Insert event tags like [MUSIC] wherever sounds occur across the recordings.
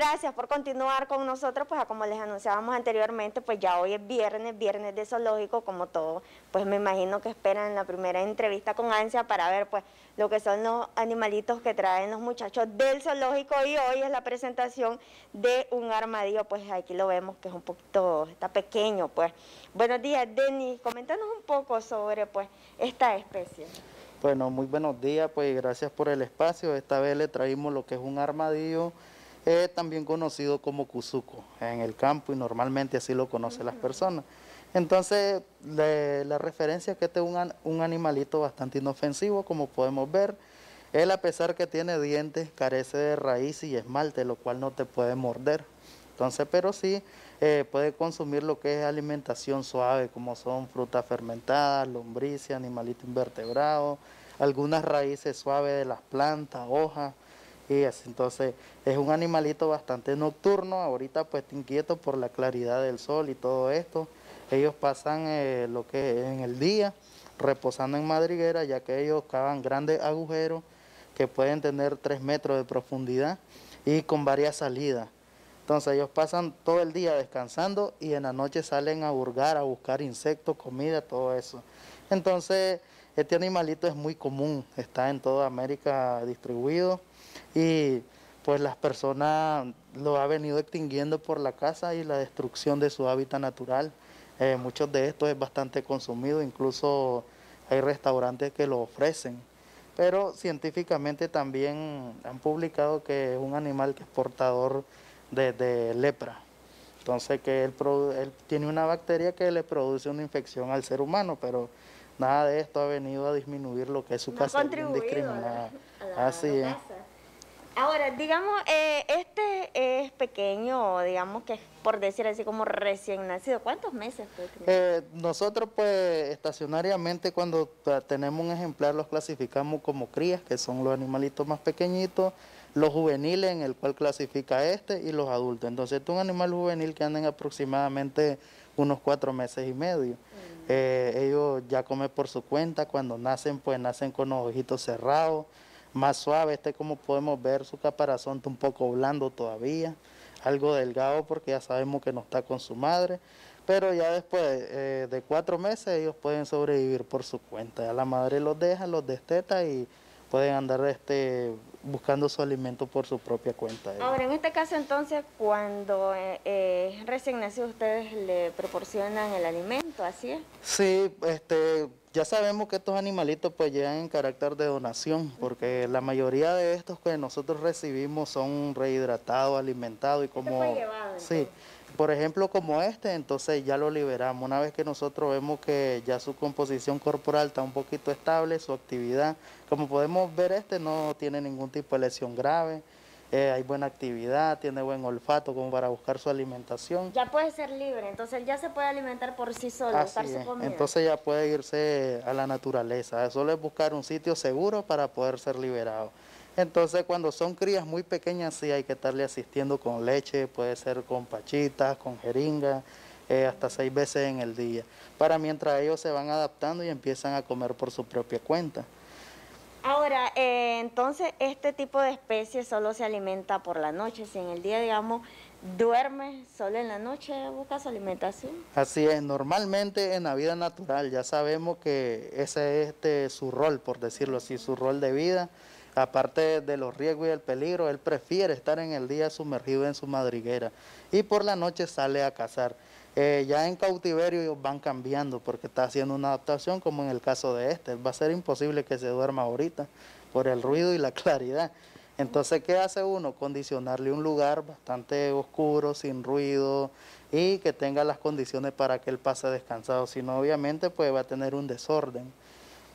Gracias por continuar con nosotros, pues como les anunciábamos anteriormente, pues ya hoy es viernes, viernes de zoológico, como todo, pues me imagino que esperan la primera entrevista con ansia para ver pues lo que son los animalitos que traen los muchachos del zoológico y hoy es la presentación de un armadillo, pues aquí lo vemos que es un poquito, está pequeño, pues. Buenos días, Denis, coméntanos un poco sobre pues esta especie. Bueno, muy buenos días, pues gracias por el espacio, esta vez le traímos lo que es un armadillo, es también conocido como cuzuco en el campo y normalmente así lo conocen las personas. Entonces, la referencia es que este es un, animalito bastante inofensivo, como podemos ver. Él, a pesar que tiene dientes, carece de raíz y esmalte, lo cual no te puede morder. Entonces, pero sí eh, puede consumir lo que es alimentación suave, como son frutas fermentadas, lombrices, animalitos invertebrados, algunas raíces suaves de las plantas, hojas entonces es un animalito bastante nocturno, ahorita pues inquieto por la claridad del sol y todo esto. Ellos pasan eh, lo que es en el día reposando en madriguera, ya que ellos cavan grandes agujeros que pueden tener 3 metros de profundidad y con varias salidas. Entonces ellos pasan todo el día descansando y en la noche salen a burgar, a buscar insectos, comida, todo eso. Entonces este animalito es muy común, está en toda América distribuido y pues las personas lo han venido extinguiendo por la caza y la destrucción de su hábitat natural. Eh, muchos de estos es bastante consumido, incluso hay restaurantes que lo ofrecen. Pero científicamente también han publicado que es un animal que es portador de, lepra. Entonces que él, tiene una bacteria que le produce una infección al ser humano, pero nada de esto ha venido a disminuir lo que es su no casa [LAUGHS] Así Ahora, digamos, eh, este es pequeño, digamos que por decir así como recién nacido. ¿Cuántos meses eh, nosotros pues estacionariamente cuando ah, tenemos un ejemplar los clasificamos como crías, que son los animalitos más pequeñitos, los juveniles en el cual clasifica este y los adultos. Entonces este es un animal juvenil que anda en aproximadamente unos cuatro meses y medio. Mm. Eh, ellos ya comen por su cuenta, cuando nacen pues nacen con los ojitos cerrados, más suave, este como podemos ver su caparazón está un poco blando todavía, algo delgado porque ya sabemos que no está con su madre, pero ya después eh, de cuatro meses ellos pueden sobrevivir por su cuenta, ya la madre los deja, los desteta y pueden andar este, buscando su alimento por su propia cuenta. ¿eh? Ahora, en este caso entonces, cuando eh, eh, recién nacido, ustedes le proporcionan el alimento, ¿así es? Sí, este, ya sabemos que estos animalitos pues llegan en carácter de donación, porque la mayoría de estos que nosotros recibimos son rehidratados, alimentados y este como... sí. Por ejemplo, como este, entonces ya lo liberamos. Una vez que nosotros vemos que ya su composición corporal está un poquito estable, su actividad, como podemos ver, este no tiene ningún tipo de lesión grave. Eh, hay buena actividad, tiene buen olfato como para buscar su alimentación. Ya puede ser libre, entonces ya se puede alimentar por sí solo, Así es. Comida. Entonces ya puede irse a la naturaleza, solo es buscar un sitio seguro para poder ser liberado. Entonces cuando son crías muy pequeñas sí hay que estarle asistiendo con leche, puede ser con pachitas, con jeringa, eh, hasta seis veces en el día, para mientras ellos se van adaptando y empiezan a comer por su propia cuenta. Ahora, eh, entonces este tipo de especie solo se alimenta por la noche, si en el día, digamos, duerme solo en la noche, busca su alimentación. Así es, normalmente en la vida natural ya sabemos que ese es este, su rol, por decirlo así, su rol de vida aparte de los riesgos y el peligro, él prefiere estar en el día sumergido en su madriguera y por la noche sale a cazar. Eh, ya en cautiverio ellos van cambiando porque está haciendo una adaptación como en el caso de este. Va a ser imposible que se duerma ahorita por el ruido y la [LAUGHS] claridad. Entonces, ¿qué hace uno? Condicionarle un lugar bastante oscuro, sin ruido y que tenga las condiciones para que él pase descansado. Si no, obviamente, pues va a tener un desorden.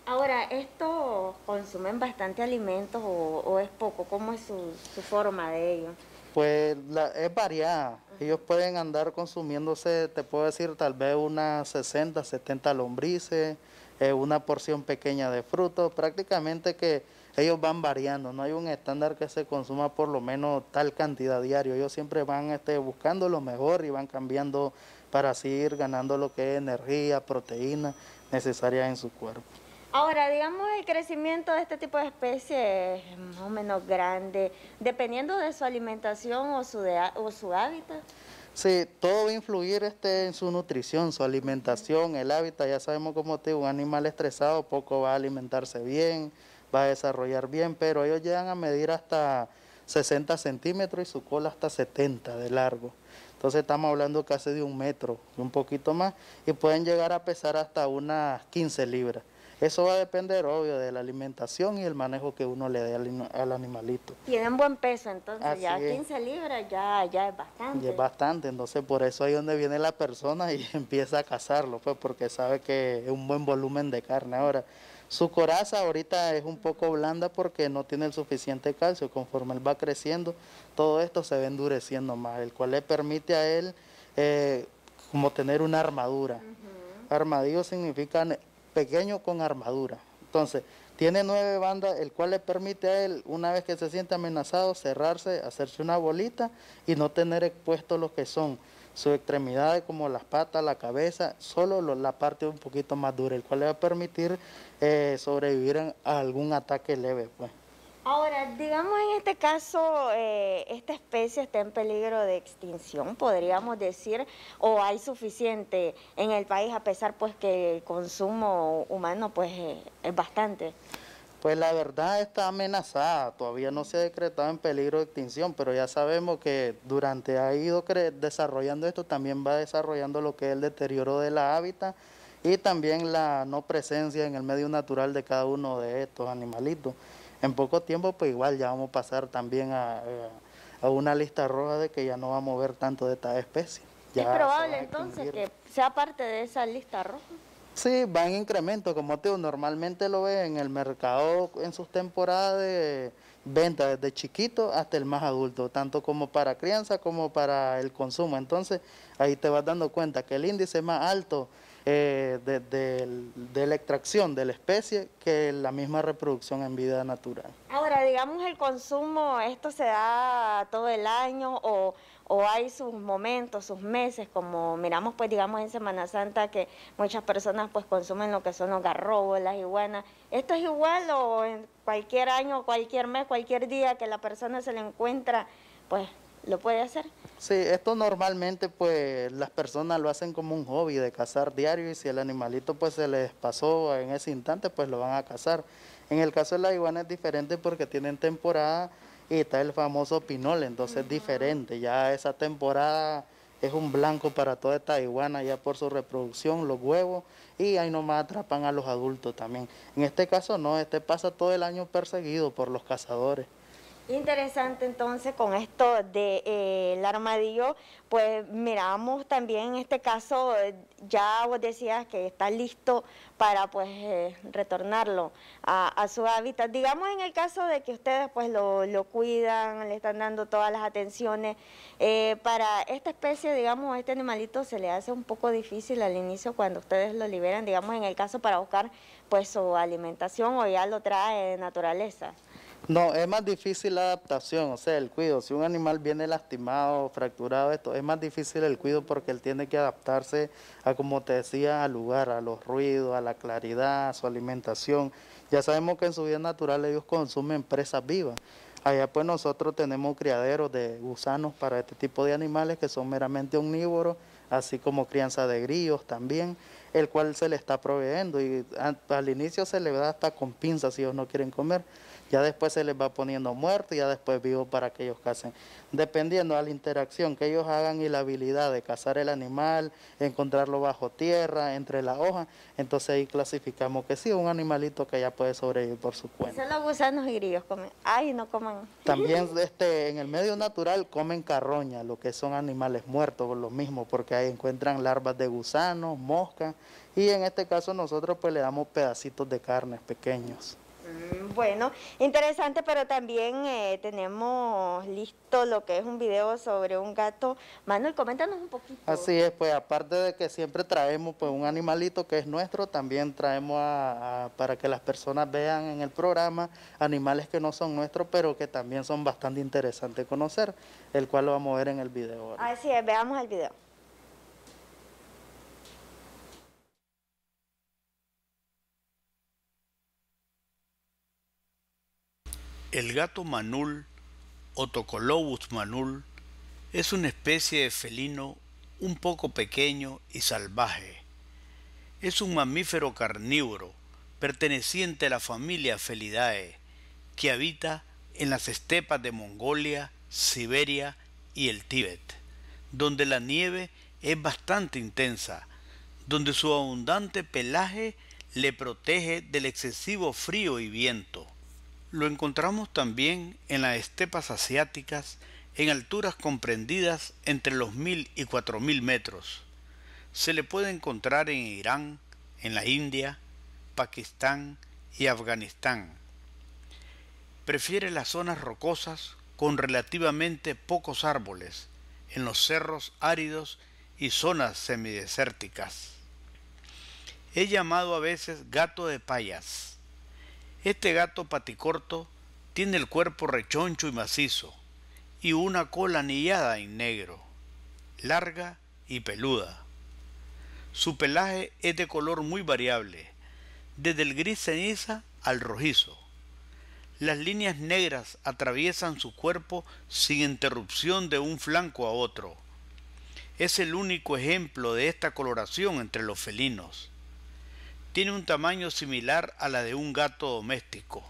Ahora, ¿estos consumen bastante alimentos o, es poco? ¿Cómo es su, forma de ellos? Pues es variada. Ellos pueden andar consumiéndose, te puedo decir, tal vez unas 60, 70 lombrices, eh, una porción pequeña de frutos. Prácticamente que ellos van variando. No hay un estándar que se consuma por lo menos tal cantidad diario. Ellos siempre van este, buscando lo mejor y van cambiando para seguir ganando lo que es energía, proteína necesaria en su cuerpo. Ahora, digamos, el crecimiento de este tipo de especies es más o menos grande, dependiendo de su alimentación o su, de, o su hábitat. Sí, todo va a influir este, en su nutrición, su alimentación, el hábitat. Ya sabemos cómo te, un animal estresado poco va a alimentarse bien, va a desarrollar bien, pero ellos llegan a medir hasta 60 centímetros y su cola hasta 70 de largo. Entonces estamos hablando casi de un metro, un poquito más, y pueden llegar a pesar hasta unas 15 libras. Eso va a depender, obvio, de la alimentación y el manejo que uno le dé al, animalito. animalito. Tienen buen peso, entonces ya 15 libras ya, ya es bastante. es bastante, entonces por eso ahí donde viene la persona y [LAUGHS] empieza a cazarlo, pues porque sabe que es un buen volumen de carne. Ahora, su coraza ahorita es un poco blanda porque no tiene el suficiente calcio. Conforme él va creciendo, todo esto se va endureciendo más, el cual le permite a él eh, como tener una armadura. Armadillo significa pequeño con armadura. Entonces, tiene nueve bandas, el cual le permite a él, una vez que se siente amenazado, cerrarse, hacerse una bolita y no tener expuesto lo que son sus extremidades, como las patas, la cabeza, solo la parte un poquito más dura, el cual le va a permitir eh, sobrevivir a algún ataque leve. Pues. Ahora, digamos en este caso, eh, esta especie está en peligro de extinción, podríamos decir, o hay suficiente en el país, a pesar pues que el consumo humano pues eh, es bastante. Pues la verdad está amenazada, todavía no se ha decretado en peligro de extinción, pero ya sabemos que durante ha ido desarrollando esto, también va desarrollando lo que es el deterioro de la hábitat y también la no presencia en el medio natural de cada uno de estos animalitos en poco tiempo pues igual ya vamos a pasar también a, eh, una lista roja de que ya no vamos a ver tanto de esta especie. ¿Es probable entonces que sea parte de esa lista roja? Sí, va en incremento, como te digo, normalmente lo ves en el mercado en sus temporadas de venta, desde chiquito hasta el más adulto, tanto como para crianza como para el consumo. Entonces, ahí te vas dando cuenta que el índice más alto eh, de, la extracción de la especie que la misma reproducción en vida natural. Ahora, digamos el consumo, ¿esto se da todo el año o, o hay sus momentos, sus meses, como miramos pues digamos en Semana Santa que muchas personas pues consumen lo que son los garrobos, las iguanas? ¿Esto es igual o en cualquier año, cualquier mes, cualquier día que la persona se le encuentra pues lo puede hacer. Sí, esto normalmente pues las personas lo hacen como un hobby de cazar diario y si el animalito pues se les pasó en ese instante pues lo van a cazar. En el caso de la iguana es diferente porque tienen temporada y está el famoso pinol, entonces es diferente. Ya esa temporada es un blanco para toda esta iguana ya por su reproducción, los huevos, y ahí nomás atrapan a los adultos también. En este caso no, este pasa todo el año perseguido por los cazadores. Interesante entonces con esto del de, eh, armadillo, pues miramos también en este caso, ya vos decías que está listo para pues eh, retornarlo a, su hábitat. Digamos en el caso de que ustedes pues lo, cuidan, le están dando todas las atenciones, eh, para esta especie, digamos, este animalito se le hace un poco difícil al inicio cuando ustedes lo liberan, digamos en el caso para buscar pues su alimentación o ya lo trae de naturaleza. No, es más difícil la adaptación, o sea, el cuido. Si un animal viene lastimado, fracturado, esto, es más difícil el cuido porque él tiene que adaptarse a, como te decía, al lugar, a los ruidos, a la claridad, a su alimentación. Ya sabemos que en su vida natural ellos consumen presas vivas. Allá pues nosotros tenemos criaderos de gusanos para este tipo de animales que son meramente omnívoros, así como crianza de grillos también, el cual se le está proveyendo y al inicio se le da hasta con pinzas si ellos no quieren comer. Ya después se les va poniendo muerto y ya después vivo para que ellos cacen. Dependiendo a la interacción que ellos hagan y la habilidad de cazar el animal, encontrarlo bajo tierra, entre las hojas, entonces ahí clasificamos que sí, un animalito que ya puede sobrevivir por su cuenta. los gusanos y grillos comen. Ay, no comen. [LAUGHS] También [LAUGHS] este, en el medio natural comen carroña, lo que son animales muertos, lo mismo, porque ahí encuentran larvas de gusanos, moscas, y en este caso nosotros pues le damos pedacitos de carnes pequeños. Mm. Bueno, interesante, pero también eh, tenemos listo lo que es un video sobre un gato. Manuel, coméntanos un poquito. Así es, pues aparte de que siempre traemos pues un animalito que es nuestro, también traemos para que las personas vean en el programa animales que no son nuestros, pero que también son bastante interesantes de conocer, el cual lo vamos a ver en el video. Así es, veamos el video. El gato manul o manul es una especie de felino un poco pequeño y salvaje. Es un mamífero carnívoro perteneciente a la familia Felidae que habita en las estepas de Mongolia, Siberia y el Tíbet, donde la nieve es bastante intensa, donde su abundante pelaje le protege del excesivo frío y viento. Lo encontramos también en las estepas asiáticas en alturas comprendidas entre los 1000 y 4000 metros. Se le puede encontrar en Irán, en la India, Pakistán y Afganistán. Prefiere las zonas rocosas con relativamente pocos árboles, en los cerros áridos y zonas semidesérticas. He llamado a veces gato de payas este gato paticorto tiene el cuerpo rechoncho y macizo y una cola anillada en negro, larga y peluda. Su pelaje es de color muy variable, desde el gris ceniza al rojizo. Las líneas negras atraviesan su cuerpo sin interrupción de un flanco a otro. Es el único ejemplo de esta coloración entre los felinos tiene un tamaño similar a la de un gato doméstico,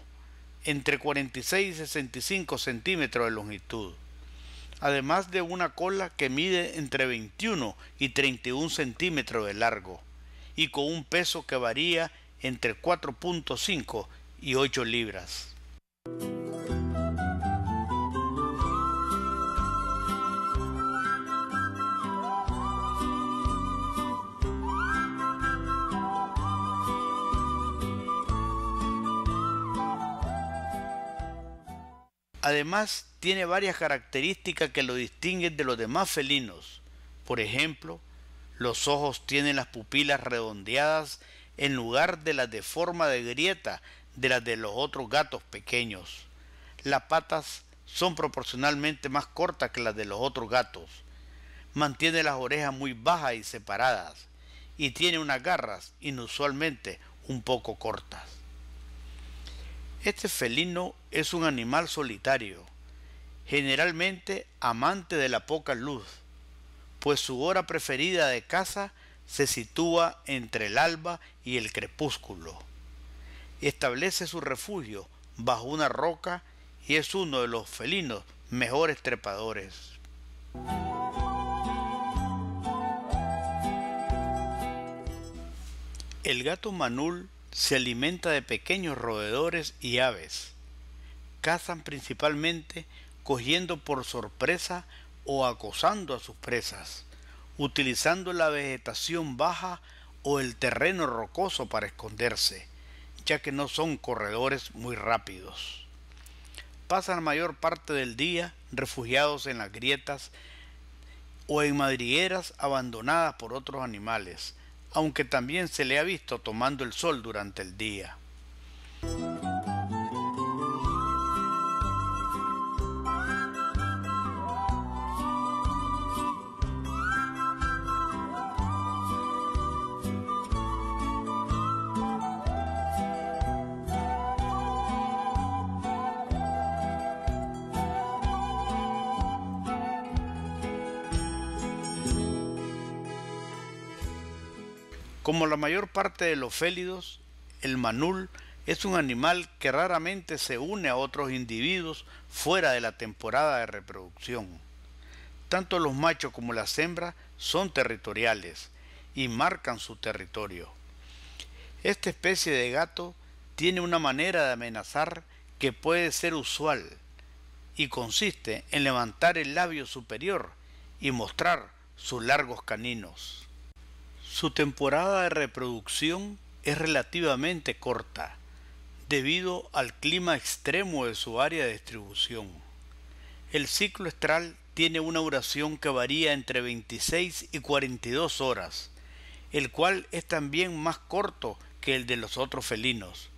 entre 46 y 65 centímetros de longitud, además de una cola que mide entre 21 y 31 centímetros de largo y con un peso que varía entre 4.5 y 8 libras. Además, tiene varias características que lo distinguen de los demás felinos. Por ejemplo, los ojos tienen las pupilas redondeadas en lugar de las de forma de grieta de las de los otros gatos pequeños. Las patas son proporcionalmente más cortas que las de los otros gatos. Mantiene las orejas muy bajas y separadas y tiene unas garras inusualmente un poco cortas. Este felino es un animal solitario, generalmente amante de la poca luz, pues su hora preferida de caza se sitúa entre el alba y el crepúsculo. Establece su refugio bajo una roca y es uno de los felinos mejores trepadores. El gato manul se alimenta de pequeños roedores y aves cazan principalmente cogiendo por sorpresa o acosando a sus presas, utilizando la vegetación baja o el terreno rocoso para esconderse, ya que no son corredores muy rápidos. Pasan la mayor parte del día refugiados en las grietas o en madrigueras abandonadas por otros animales, aunque también se le ha visto tomando el sol durante el día. Como la mayor parte de los félidos, el manul es un animal que raramente se une a otros individuos fuera de la temporada de reproducción. Tanto los machos como las hembras son territoriales y marcan su territorio. Esta especie de gato tiene una manera de amenazar que puede ser usual y consiste en levantar el labio superior y mostrar sus largos caninos. Su temporada de reproducción es relativamente corta, debido al clima extremo de su área de distribución. El ciclo estral tiene una duración que varía entre 26 y 42 horas, el cual es también más corto que el de los otros felinos.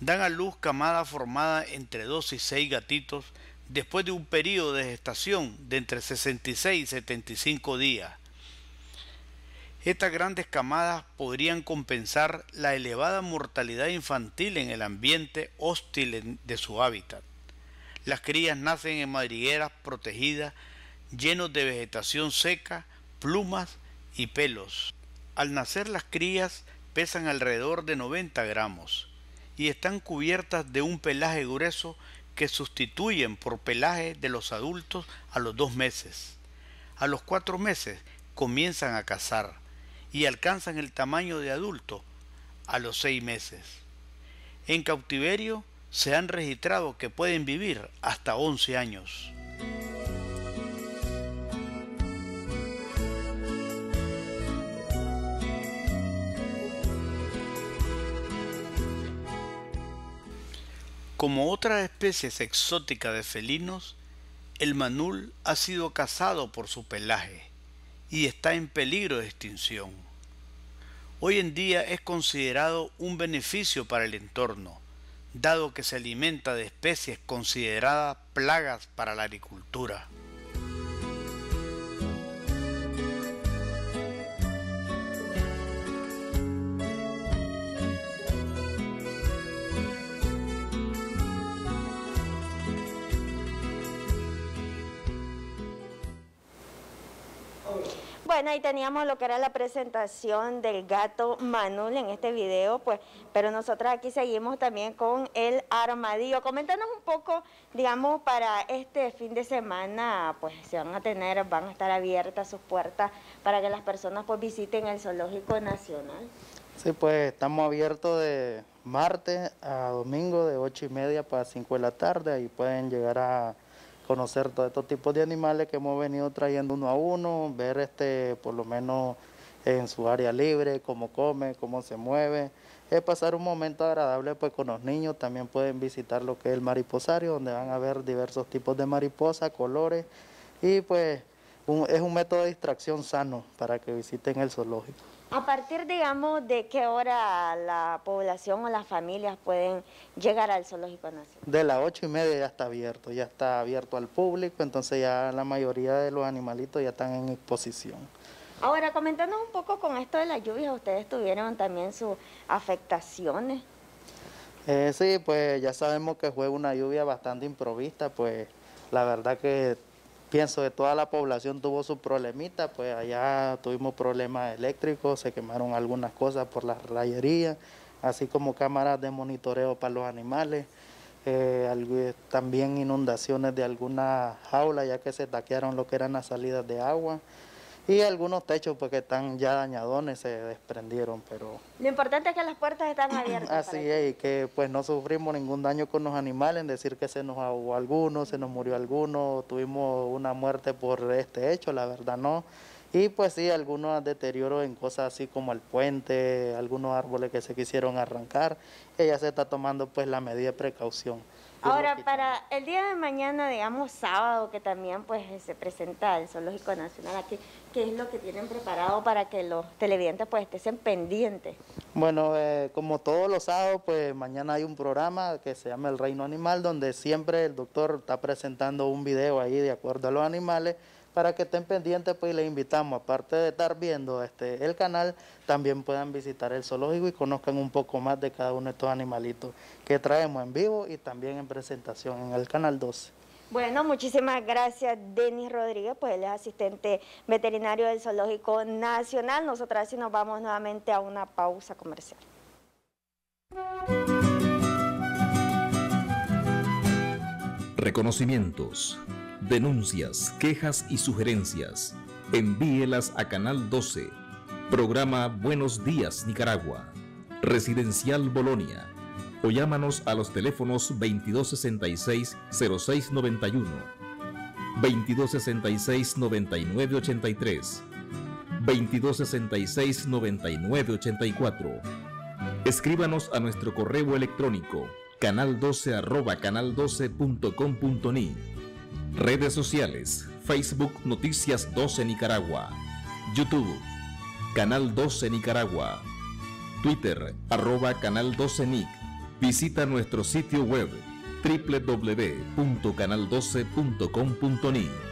Dan a luz camada formada entre 2 y 6 gatitos después de un periodo de gestación de entre 66 y 75 días, estas grandes camadas podrían compensar la elevada mortalidad infantil en el ambiente hostil de su hábitat. Las crías nacen en madrigueras protegidas, llenos de vegetación seca, plumas y pelos. Al nacer las crías pesan alrededor de 90 gramos y están cubiertas de un pelaje grueso que sustituyen por pelaje de los adultos a los dos meses. A los cuatro meses comienzan a cazar y alcanzan el tamaño de adulto a los seis meses. En cautiverio se han registrado que pueden vivir hasta 11 años. Como otras especies exóticas de felinos, el manul ha sido cazado por su pelaje y está en peligro de extinción. Hoy en día es considerado un beneficio para el entorno, dado que se alimenta de especies consideradas plagas para la agricultura. Bueno, ahí teníamos lo que era la presentación del gato Manuel en este video, pues, pero nosotros aquí seguimos también con el armadillo. Coméntanos un poco, digamos, para este fin de semana, pues, se van a tener, van a estar abiertas sus puertas para que las personas, pues, visiten el Zoológico Nacional. Sí, pues, estamos abiertos de martes a domingo de 8 y media para 5 de la tarde, ahí pueden llegar a conocer todos estos tipos de animales que hemos venido trayendo uno a uno, ver este, por lo menos en su área libre, cómo come, cómo se mueve. Es pasar un momento agradable pues con los niños, también pueden visitar lo que es el mariposario, donde van a ver diversos tipos de mariposas, colores y pues es un método de distracción sano para que visiten el zoológico. ¿A partir, digamos, de qué hora la población o las familias pueden llegar al Zoológico Nacional? De las ocho y media ya está abierto, ya está abierto al público, entonces ya la mayoría de los animalitos ya están en exposición. Ahora, comentanos un poco con esto de las lluvias, ¿ustedes tuvieron también sus afectaciones? Eh, sí, pues ya sabemos que fue una lluvia bastante improvista, pues la verdad que pienso que toda la población tuvo su problemita, pues allá tuvimos problemas eléctricos, se quemaron algunas cosas por las rayerías, así como cámaras de monitoreo para los animales, eh, también inundaciones de algunas jaulas, ya que se taquearon lo que eran las salidas de agua y algunos techos porque pues, están ya dañadones, se desprendieron, pero... Lo importante es que las puertas están [CLEARS THROAT] abiertas. Así es, y que pues no sufrimos ningún daño con los animales, decir que se nos ahogó alguno, se nos murió alguno, tuvimos una muerte por este hecho, la verdad no. Y pues sí, algunos deterioros en cosas así como el puente, algunos árboles que se quisieron arrancar, ella se está tomando pues la medida de precaución. Ahora, para el día de mañana, digamos sábado, que también pues se presenta el Zoológico Nacional aquí, qué es lo que tienen preparado para que los televidentes pues estén pendientes. Bueno, eh, como todos los sábados, pues mañana hay un programa que se llama El Reino Animal, donde siempre el doctor está presentando un video ahí de acuerdo a los animales, para que estén pendientes pues les invitamos, aparte de estar viendo este el canal, también puedan visitar el zoológico y conozcan un poco más de cada uno de estos animalitos que traemos en vivo y también en presentación en el canal 12. Bueno, muchísimas gracias Denis Rodríguez, pues él es asistente veterinario del Zoológico Nacional. Nosotras sí nos vamos nuevamente a una pausa comercial. Reconocimientos, denuncias, quejas y sugerencias. Envíelas a Canal 12, programa Buenos Días Nicaragua, Residencial Bolonia o llámanos a los teléfonos 2266-0691, 2266-9983, 2266-9984. Escríbanos a nuestro correo electrónico canal 12 arroba canal 12.com.ni. Redes sociales, Facebook Noticias 12 Nicaragua, YouTube, Canal 12 Nicaragua, Twitter arroba canal 12 Nic. Visita nuestro sitio web www.canal12.com.ni